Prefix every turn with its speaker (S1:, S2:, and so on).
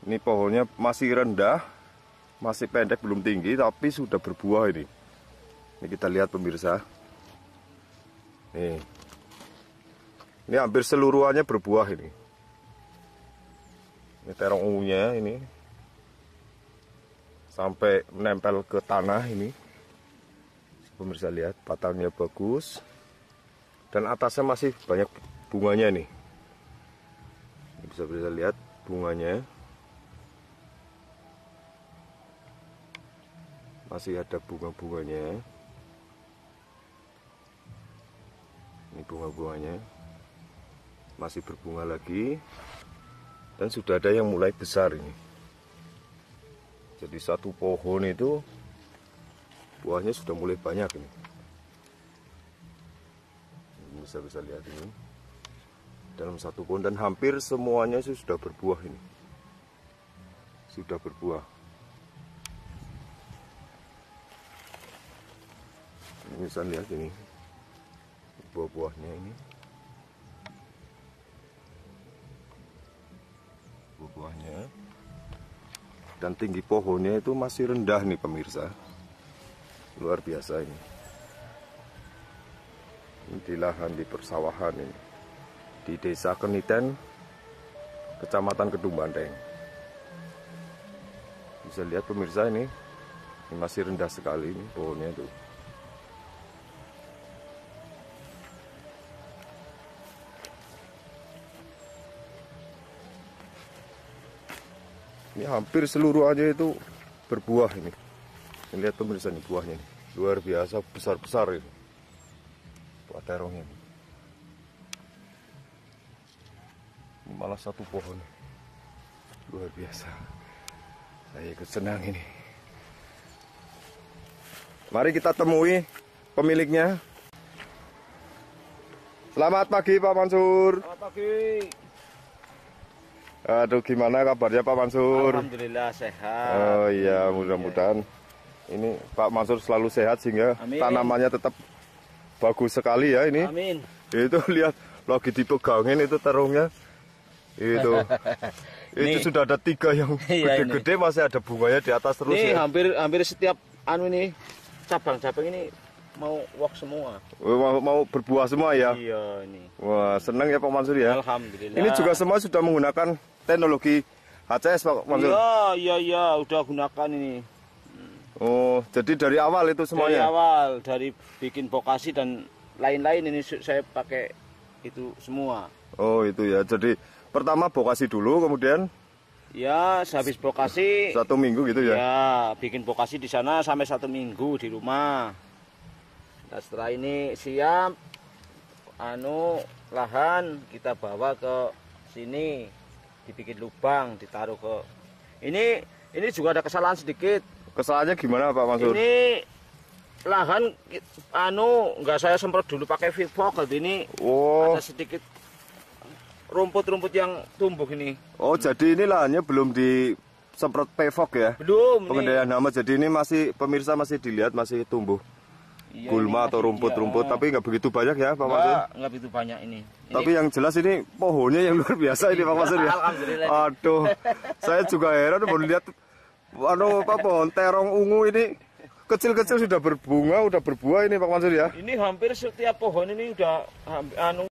S1: Ini pohonnya masih rendah, masih pendek belum tinggi tapi sudah berbuah ini. Ini kita lihat pemirsa. Nih. Ini hampir seluruhannya berbuah ini. Ini terong ungunya ini. Sampai menempel ke tanah ini. Pemirsa lihat batangnya bagus. Dan atasnya masih banyak bunganya nih. bisa bisa lihat bunganya. masih ada bunga-bunganya ini bunga-bunganya masih berbunga lagi dan sudah ada yang mulai besar ini jadi satu pohon itu buahnya sudah mulai banyak ini bisa bisa lihat ini dalam satu pohon dan hampir semuanya sudah berbuah ini sudah berbuah bisa lihat ini buah-buahnya ini buah-buahnya dan tinggi pohonnya itu masih rendah nih pemirsa luar biasa ini ini di lahan di persawahan ini di desa Keniten kecamatan Kedung Bandeng bisa lihat pemirsa ini ini masih rendah sekali ini pohonnya tuh Ini hampir seluruh aja itu berbuah ini. ini lihat pemirsa nih buahnya nih. Luar biasa besar-besar ini. Buah terongnya. Ini malah satu pohon. Luar biasa. Saya ikut senang ini. Mari kita temui pemiliknya. Selamat pagi Pak Mansur. Selamat pagi. Aduh gimana kabarnya Pak Mansur? Alhamdulillah sehat. Oh iya mudah-mudahan ya. ini Pak Mansur selalu sehat sehingga Amin. tanamannya tetap bagus sekali ya ini. Amin. Itu lihat lagi dipegangin itu terungnya. Itu.
S2: itu itu
S1: sudah ada tiga yang iya, gede-gede iya masih ada bunganya di atas terus ini ya. hampir
S2: hampir setiap anu ini cabang-cabang ini mau wok semua.
S1: Mau, mau berbuah semua ya? Iya ini. Wah seneng ya Pak Mansur ya. Alhamdulillah. Ini juga semua sudah menggunakan teknologi HCS Pak Mansur. Iya
S2: iya iya udah gunakan ini.
S1: Oh jadi dari awal itu semuanya? Dari
S2: awal dari bikin vokasi dan lain-lain ini saya pakai itu semua.
S1: Oh itu ya jadi pertama vokasi dulu kemudian
S2: Ya, habis vokasi. Satu
S1: minggu gitu ya?
S2: Ya, bikin vokasi di sana sampai satu minggu di rumah nah setelah ini siap anu lahan kita bawa ke sini dibikin lubang ditaruh ke ini ini juga ada kesalahan sedikit
S1: kesalahannya gimana Pak
S2: Mansur ini lahan anu nggak saya semprot dulu pakai Vivox ini
S1: oh. ada
S2: sedikit rumput-rumput yang tumbuh ini.
S1: Oh, hmm. jadi ini lahannya belum disemprot pevok ya? Belum. Pengendalian hama. Jadi ini masih pemirsa masih dilihat masih tumbuh. Iya, gulma atau rumput-rumput iya. tapi nggak begitu banyak ya Pak Mansur
S2: nggak begitu banyak ini. ini
S1: tapi yang jelas ini pohonnya yang luar biasa ini Pak Mansur ya aduh saya juga heran baru lihat anu apa pohon terong ungu ini kecil-kecil sudah berbunga sudah berbuah ini Pak Mansur ya
S2: ini hampir setiap pohon ini sudah anu